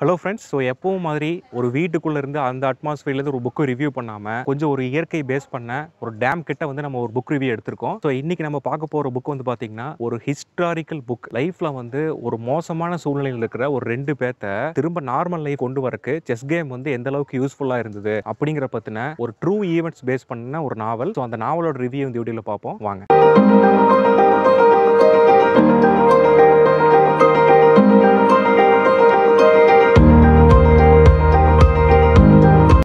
hello friends so எப்பவும் மாதிரி ஒரு வீட்டுக்குள்ளே இருந்து அந்த அட்மாஸ்ஃபியர்லேருந்து ஒரு புக்கு ரிவ்யூ பண்ணாமல் கொஞ்சம் ஒரு இயற்கை பேஸ் பண்ண ஒரு டேம் கிட்ட வந்து நம்ம ஒரு புக் ரிவ்யூ எடுத்திருக்கோம் ஸோ இன்றைக்கி நம்ம பார்க்க போகிற புக் வந்து பார்த்திங்கன்னா ஒரு ஹிஸ்டாரிக்கல் புக் லைஃப்பில் வந்து ஒரு மோசமான சூழ்நிலையில் இருக்கிற ஒரு ரெண்டு பேர்த்த திரும்ப நார்மல் லைஃப் கொண்டு வரக்கு செஸ் கேம் வந்து எந்த அளவுக்கு யூஸ்ஃபுல்லாக இருந்தது அப்படிங்கிற பற்றின ஒரு ட்ரூ ஈவெண்ட்ஸ் பேஸ் பண்ண ஒரு நாவல் ஸோ அந்த நாவலோட ரிவ்யூ வந்து வீடியோவில் பார்ப்போம் வாங்க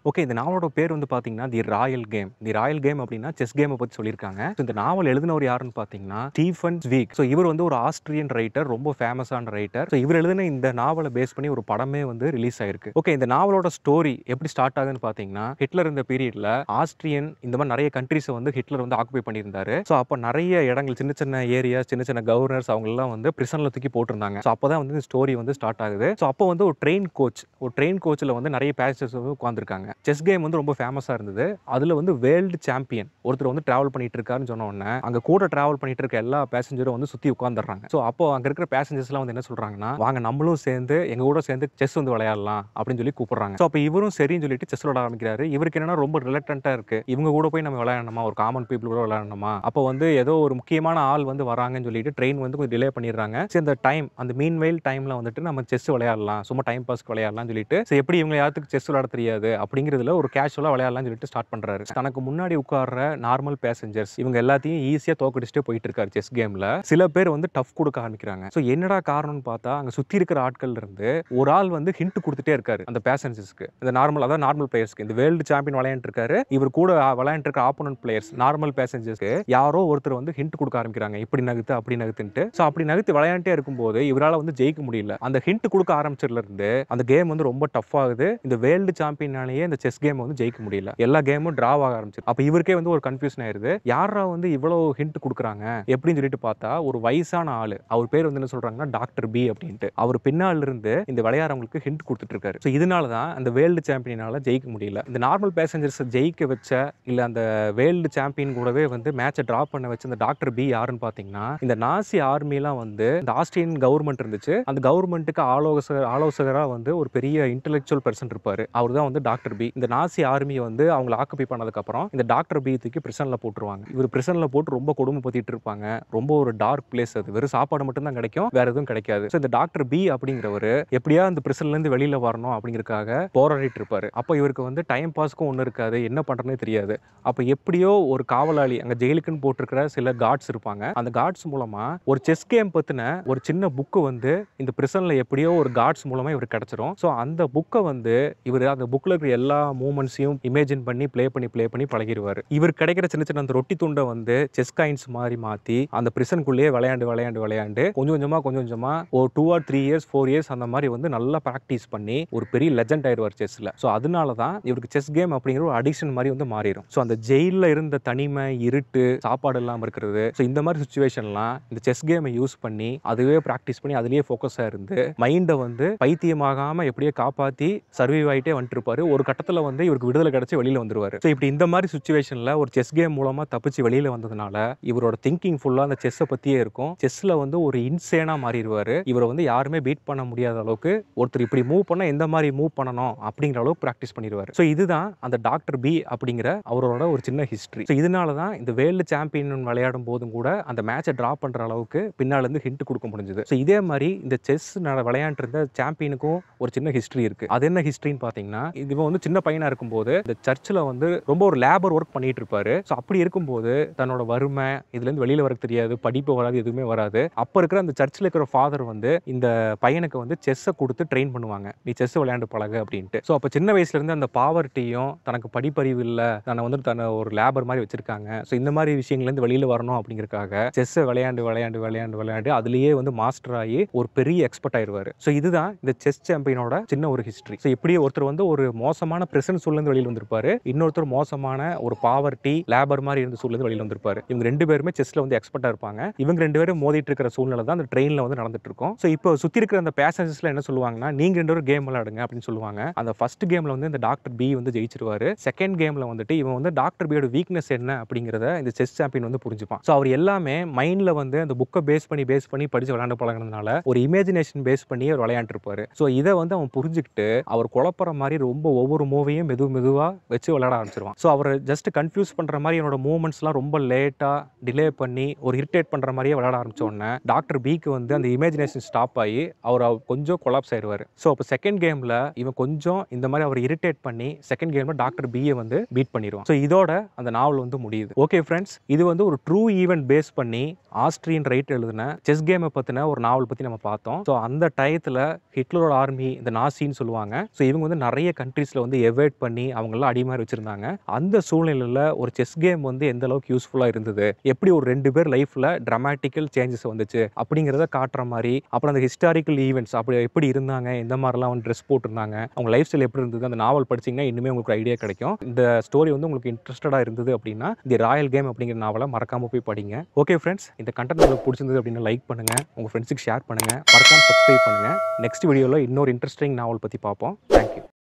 ஓகே இந்த நாவலோட பேர் வந்து பார்த்தீங்கன்னா the royal game the royal game அப்படின்னா செஸ் கேமை பற்றி சொல்லியிருக்காங்க இந்த நாவல் எழுதினவர் யாருன்னு பார்த்தீங்கன்னா ஸ்டீஃபன் ஸ்வீக் ஸோ இவர் வந்து ஒரு ஆஸ்திரியன் ரைட்டர் ரொம்ப ஃபேமஸான ரைட்டர் ஸோ இவர் எழுதின இந்த நாவலை பேஸ் பண்ணி ஒரு படமே வந்து ரிலீஸ் ஆயிருக்கு ஓகே இந்த நாவலோட ஸ்டோரி எப்படி ஸ்டார்ட் ஆகுதுன்னு பார்த்தீங்கன்னா ஹிட்லர் இந்த பீரியடில் ஆஸ்திரியன் இந்த மாதிரி நிறைய கண்ட்ரிஸை வந்து ஹிட்லர் வந்து ஆக்குபை பண்ணியிருந்தாரு ஸோ அப்போ நிறைய இடங்கள் சின்ன சின்ன ஏரியா சின்ன சின்ன கவர்னர்ஸ் அவங்கெல்லாம் வந்து பிரிசனில் தூக்கி போட்டிருந்தாங்க ஸோ அப்போ தான் வந்து ஸ்டோரி வந்து ஸ்டார்ட் ஆகுது ஸோ அப்போ வந்து ஒரு ட்ரெயின் கோச் ஒரு ட்ரெயின் கோச்சில் வந்து நிறைய பேசஞ்சர்ஸ் வந்து உட்காந்துருக்காங்க செஸ் கேம் வந்து ரொம்ப ஃபேமஸாக இருந்தது அதில் வந்து வேர்ல்டு சாம்பியன் ஒருத்தர் வந்து ட்ராவல் பண்ணிட்டு இருக்காருன்னு சொன்ன உடனே அங்கே கூட ட்ராவல் பண்ணிட்டு இருக்க எல்லா பேசஞ்சரும் வந்து சுற்றி உட்காந்துடுறாங்க ஸோ அப்போ அங்கே இருக்கிற பேசஞ்சர்ஸ்லாம் வந்து என்ன சொல்கிறாங்கன்னா வாங்க நம்மளும் சேர்ந்து எங்கள் கூட சேர்ந்து செஸ் வந்து விளையாடலாம் அப்படின்னு சொல்லி கூப்பிட்றாங்க ஸோ அப்போ இவரும் சரின்னு சொல்லிட்டு செஸ் விளையாட ஆரம்பிக்கிறாரு இவருக்கு என்னன்னா ரொம்ப ரிலக்டண்ட்டாக இருக்குது இவங்க கூட போய் நம்ம விளையாடணுமா ஒரு காமன் பீப்புள் கூட விளையாடணுமா அப்போ வந்து ஏதோ ஒரு முக்கியமான ஆள் வந்து வராங்கன்னு சொல்லிட்டு ட்ரெயின் வந்து கொஞ்சம் டிலே பண்ணிடுறாங்க சரி இந்த டைம் அந்த மீன் வெயில் டைமில் வந்துட்டு நம்ம செஸ் விளையாடலாம் சும்மா டைம் பாஸ்க்கு விளையாடலாம்னு சொல்லிட்டு சரி எப்படி இவங்க யாருக்கு செஸ் விளையாட தெரியாது அப்படிங்கிற அப்படிங்கிறதுல ஒரு கேஷுவலாக விளையாடலாம்னு சொல்லிட்டு ஸ்டார்ட் பண்ணுறாரு தனக்கு முன்னாடி உட்கார்ற நார்மல் பேசஞ்சர்ஸ் இவங்க எல்லாத்தையும் ஈஸியாக தோக்கடிச்சுட்டு போயிட்டு இருக்காரு செஸ் கேமில் சில பேர் வந்து டஃப் கொடுக்க ஆரம்பிக்கிறாங்க ஸோ என்னடா காரணம்னு பார்த்தா அங்கே சுற்றி இருக்கிற ஆட்கள் இருந்து ஒரு ஆள் வந்து ஹிண்ட் கொடுத்துட்டே இருக்காரு அந்த பேசஞ்சர்ஸ்க்கு இந்த நார்மல் அதாவது நார்மல் பிளேயர்ஸ்க்கு இந்த வேர்ல்டு சாம்பியன் விளையாண்டுருக்காரு இவர் கூட விளையாண்டுருக்க ஆப்போனன்ட் பிளேயர்ஸ் நார்மல் பேசஞ்சர்ஸ்க்கு யாரோ ஒருத்தர் வந்து ஹிண்ட் கொடுக்க ஆரம்பிக்கிறாங்க இப்படி நகுத்து அப்படி நகுத்துன்ட்டு ஸோ அப்படி நகுத்து விளையாண்டே இருக்கும்போது இவரால் வந்து ஜெயிக்க முடியல அந்த ஹிண்ட் கொடுக்க ஆரம்பிச்சதுல இருந்து அந்த கேம் வந்து ரொம்ப டஃப் ஆகுது இந்த வேர்ல்டு சாம்பியனாலேயே இந்த செஸ் கேம் வந்து ஜெயிக்க முடியல எல்லா கேமும் டிரா ஆக ஆரம்பிச்சு அப்போ இவருக்கே வந்து ஒரு கன்ஃபியூஷன் ஆயிருது யாரா வந்து இவ்வளோ ஹிண்ட் கொடுக்குறாங்க எப்படின்னு சொல்லிட்டு பார்த்தா ஒரு வயசான ஆள் அவர் பேர் வந்து என்ன சொல்றாங்கன்னா டாக்டர் பி அப்படின்ட்டு அவர் பின்னால் இருந்து இந்த விளையாடுறவங்களுக்கு ஹிண்ட் கொடுத்துட்டு இருக்காரு ஸோ இதனால தான் அந்த வேர்ல்டு சாம்பியனால ஜெயிக்க முடியல இந்த நார்மல் பேசஞ்சர்ஸ் ஜெயிக்க வச்ச இல்லை அந்த வேர்ல்டு சாம்பியன் கூடவே வந்து மேட்சை ட்ரா பண்ண வச்ச இந்த டாக்டர் பி யாருன்னு பாத்தீங்கன்னா இந்த நாசி ஆர்மிலாம் வந்து இந்த ஆஸ்திரியன் கவர்மெண்ட் இருந்துச்சு அந்த கவர்மெண்ட்டுக்கு ஆலோசகர் ஆலோசகராக வந்து ஒரு பெரிய இன்டெலெக்சுவல் பர்சன் இருப்பார் அவர் தான் வந்து டாக்டர் பி இந்த நாசி ஆர்மியை வந்து அவங்கள ஆக்குபை பண்ணதுக்கப்புறம் இந்த டாக்டர் பீத்துக்கு பிரசனில் போட்டுருவாங்க இவர் பிரசனில் போட்டு ரொம்ப கொடுமைப்படுத்திட்டு இருப்பாங்க ரொம்ப ஒரு டார்க் பிளேஸ் அது வெறும் சாப்பாடு மட்டும்தான் கிடைக்கும் வேற எதுவும் கிடைக்காது ஸோ இந்த டாக்டர் பி அப்படிங்கிறவர் எப்படியா அந்த பிரிசன்லேருந்து வெளியில் வரணும் அப்படிங்கிறதுக்காக போராடிட்டு இருப்பார் அப்போ இவருக்கு வந்து டைம் பாஸ்க்கும் ஒன்றும் இருக்காது என்ன பண்ணுறதுனே தெரியாது அப்போ எப்படியோ ஒரு காவலாளி அங்கே ஜெயிலுக்குன்னு போட்டிருக்கிற சில கார்ட்ஸ் இருப்பாங்க அந்த கார்ட்ஸ் மூலமாக ஒரு செஸ் கேம் பற்றின ஒரு சின்ன புக்கு வந்து இந்த பிரிசனில் எப்படியோ ஒரு கார்ட்ஸ் மூலமாக இவருக்கு கிடச்சிரும் ஸோ அந்த புக்கை வந்து இவர் அந்த புக்கில் இருக்கிற எல்லா எல்லா மூமெண்ட்ஸையும் இமேஜின் பண்ணி ப்ளே பண்ணி ப்ளே பண்ணி பழகிடுவார் இவர் கிடைக்கிற சின்ன சின்ன அந்த ரொட்டி துண்டை வந்து செஸ் காயின்ஸ் மாதிரி மாற்றி அந்த பிரிசனுக்குள்ளேயே விளையாண்டு விளையாண்டு விளையாண்டு கொஞ்சம் கொஞ்சமாக கொஞ்சம் கொஞ்சமாக ஒரு two or three years four years அந்த மாதிரி வந்து நல்லா ப்ராக்டிஸ் பண்ணி ஒரு பெரிய லெஜண்ட் ஆயிடுவார் செஸ்ஸில் ஸோ அதனால தான் இவருக்கு செஸ் கேம் அப்படிங்கிற ஒரு அடிக்ஷன் மாதிரி வந்து மாறிடும் ஸோ அந்த ஜெயிலில் இருந்த தனிமை இருட்டு சாப்பாடு இல்லாமல் இருக்கிறது ஸோ இந்த மாதிரி சுச்சுவேஷன்லாம் இந்த செஸ் கேமை யூஸ் பண்ணி அதுவே ப்ராக்டிஸ் பண்ணி அதுலேயே ஃபோக்கஸாக இருந்து மைண்டை வந்து பைத்தியமாகாமல் எப்படியே காப்பாற்றி சர்வைவ் ஆகிட்டே வந்துட்டு இருப்பாரு ஒரு கட்ட கட்டத்தில் வந்து இவருக்கு விடுதலை கிடச்சி வெளியில் வந்துருவார் ஸோ இப்படி இந்த மாதிரி சுச்சுவேஷனில் ஒரு செஸ் கேம் மூலமாக தப்பிச்சு வெளியில் வந்ததுனால இவரோட திங்கிங் ஃபுல்லாக அந்த செஸ்ஸை பற்றியே இருக்கும் செஸ்ஸில் வந்து ஒரு இன்சேனாக மாறிடுவார் இவரை வந்து யாருமே பீட் பண்ண முடியாத அளவுக்கு ஒருத்தர் இப்படி மூவ் பண்ணால் எந்த மாதிரி மூவ் பண்ணணும் அப்படிங்கிற அளவுக்கு ப்ராக்டிஸ் பண்ணிடுவார் ஸோ இதுதான் அந்த டாக்டர் பி அப்படிங்கிற அவரோட ஒரு சின்ன ஹிஸ்ட்ரி ஸோ இதனால தான் இந்த வேர்ல்டு சாம்பியன் விளையாடும் போதும் கூட அந்த மேட்சை ட்ரா பண்ணுற அளவுக்கு பின்னாலேருந்து ஹிண்ட் கொடுக்க முடிஞ்சது ஸோ இதே மாதிரி இந்த செஸ் விளையாண்டு இருந்த சாம்பியனுக்கும் ஒரு சின்ன ஹிஸ்ட்ரி இருக்குது அது என்ன ஹிஸ்ட்ரின்னு பார்த்தீங்கன்னா இவன் வந்து சின்ன பையனாக இருக்கும்போது இந்த சர்ச்சில் வந்து ரொம்ப ஒரு லேபர் ஒர்க் பண்ணிட்டு இருப்பாரு ஸோ அப்படி இருக்கும்போது தன்னோட வறுமை இதுலேருந்து வெளியில் வர தெரியாது படிப்பு வராது எதுவுமே வராது அப்போ இருக்கிற அந்த சர்ச்சில் இருக்கிற ஃபாதர் வந்து இந்த பையனுக்கு வந்து செஸ்ஸை கொடுத்து ட்ரெயின் பண்ணுவாங்க நீ செஸ் விளையாண்டு பழகு அப்படின்ட்டு ஸோ அப்போ சின்ன வயசுலேருந்து அந்த பாவர்ட்டியும் தனக்கு படிப்பறிவு இல்லை தன்னை வந்து தன்னை ஒரு லேபர் மாதிரி வச்சிருக்காங்க ஸோ இந்த மாதிரி விஷயங்கள்லேருந்து வெளியில் வரணும் அப்படிங்கிறக்காக செஸ்ஸை விளையாண்டு விளையாண்டு விளையாண்டு விளையாண்டு அதுலேயே வந்து மாஸ்டர் ஆகி ஒரு பெரிய எக்ஸ்பர்ட் ஆயிடுவார் ஸோ இதுதான் இந்த செஸ் சாம்பியனோட சின்ன ஒரு ஹிஸ்ட்ரி ஸோ இப்படியே ஒருத்தர் வந்து ஒரு மோசமான மோசமான பிரசன்ட் சூழ்நிலை வெளியில் வந்திருப்பாரு இன்னொருத்தர் மோசமான ஒரு பாவர்ட்டி லேபர் மாதிரி இருந்த சூழ்நிலை வெளியில் வந்திருப்பாரு இவங்க ரெண்டு பேருமே செஸ்ல வந்து எக்ஸ்பர்ட்டா இருப்பாங்க இவங்க ரெண்டு பேரும் மோதிட்டு இருக்கிற சூழ்நிலை தான் அந்த ட்ரெயின்ல வந்து நடந்துட்டு இருக்கும் ஸோ இப்போ சுத்தி இருக்கிற அந்த பேசஞ்சர்ஸ்ல என்ன சொல்லுவாங்கன்னா நீங்க ரெண்டு பேரும் கேம் விளையாடுங்க அப்படின்னு சொல்லுவாங்க அந்த ஃபர்ஸ்ட் கேம்ல வந்து இந்த டாக்டர் பி வந்து ஜெயிச்சிருவாரு செகண்ட் கேம்ல வந்துட்டு இவன் வந்து டாக்டர் பியோட வீக்னஸ் என்ன அப்படிங்கிறத இந்த செஸ் சாம்பியன் வந்து புரிஞ்சுப்பான் ஸோ அவர் எல்லாமே மைண்ட்ல வந்து அந்த புக்கை பேஸ் பண்ணி பேஸ் பண்ணி படிச்சு விளையாண்டு பழகினதுனால ஒரு இமேஜினேஷன் பேஸ் பண்ணி அவர் இருப்பாரு ஸோ இதை வந்து அவன் புரிஞ்சுக்கிட்டு அவர் குழப்பற மாதிரி ரொம்ப ஒவ்வொரு மூவையும் மெது மெதுவாக வச்சு விளாட ஆரம்பிச்சிருவான் ஸோ அவர் ஜஸ்ட் கன்ஃபியூஸ் பண்ணுற மாதிரி என்னோட மூவ்மெண்ட்ஸ்லாம் ரொம்ப லேட்டாக டிலே பண்ணி ஒரு இரிட்டேட் பண்ணுற மாதிரியே விளாட ஆரம்பிச்ச உடனே டாக்டர் பிக்கு வந்து அந்த இமேஜினேஷன் ஸ்டாப் ஆகி அவர் கொஞ்சம் கொலாப்ஸ் ஆயிடுவார் ஸோ அப்போ செகண்ட் கேமில் இவன் கொஞ்சம் இந்த மாதிரி அவர் இரிட்டேட் பண்ணி செகண்ட் கேமில் டாக்டர் பியை வந்து பீட் பண்ணிடுவான் ஸோ இதோட அந்த நாவல் வந்து முடியுது ஓகே ஃப்ரெண்ட்ஸ் இது வந்து ஒரு ட்ரூ ஈவெண்ட் பேஸ் பண்ணி ஆஸ்ட்ரியன் ரைட் எழுதின செஸ் கேமை பற்றின ஒரு நாவல் பற்றி நம்ம பார்த்தோம் ஸோ அந்த டயத்தில் ஹிட்லரோட ஆர்மி இந்த நாசின்னு சொல்லுவாங்க ஸோ இவங்க வந்து நிறைய கண்ட்ரீஸில் வந்து எவேட் பண்ணி அவங்களாம் அடி மாதிரி வச்சுருந்தாங்க அந்த சூழ்நிலையில் ஒரு செஸ் கேம் வந்து எந்த அளவுக்கு யூஸ்ஃபுல்லாக இருந்தது எப்படி ஒரு ரெண்டு பேர் லைஃப்பில் ட்ராமாட்டிக்கல் சேஞ்சஸ் வந்துச்சு அப்படிங்கிறத காட்டுற மாதிரி அப்புறம் அந்த ஹிஸ்டாரிக்கல் ஈவெண்ட்ஸ் அப்படி எப்படி இருந்தாங்க எந்த மாதிரிலாம் வந்து ட்ரெஸ் போட்டிருந்தாங்க அவங்க லைஃப் ஸ்டைல் எப்படி இருந்தது அந்த நாவல் படிச்சிங்கன்னா இன்னுமே உங்களுக்கு ஐடியா கிடைக்கும் இந்த ஸ்டோரி வந்து உங்களுக்கு இன்ட்ரெஸ்டடாக இருந்தது அப்படின்னா தி ராயல் கேம் அப்படிங்கிற நாவலை மறக்காமல் போய் படிங்க ஓகே ஃப்ரெண்ட்ஸ் இந்த கண்டென்ட் உங்களுக்கு பிடிச்சிருந்தது அப்படின்னு லைக் பண்ணுங்கள் உங்கள் ஃப்ரெண்ட்ஸுக்கு ஷேர் பண்ணுங்கள் மறக்காமல் சப்ஸ்கிரைப் பண்ணுங்கள் நெக்ஸ்ட் வீடியோவில் இன்னொரு இன்ட்ரெஸ்டிங் நாவல் பற்றி பார்ப்போம் தேங்க்யூ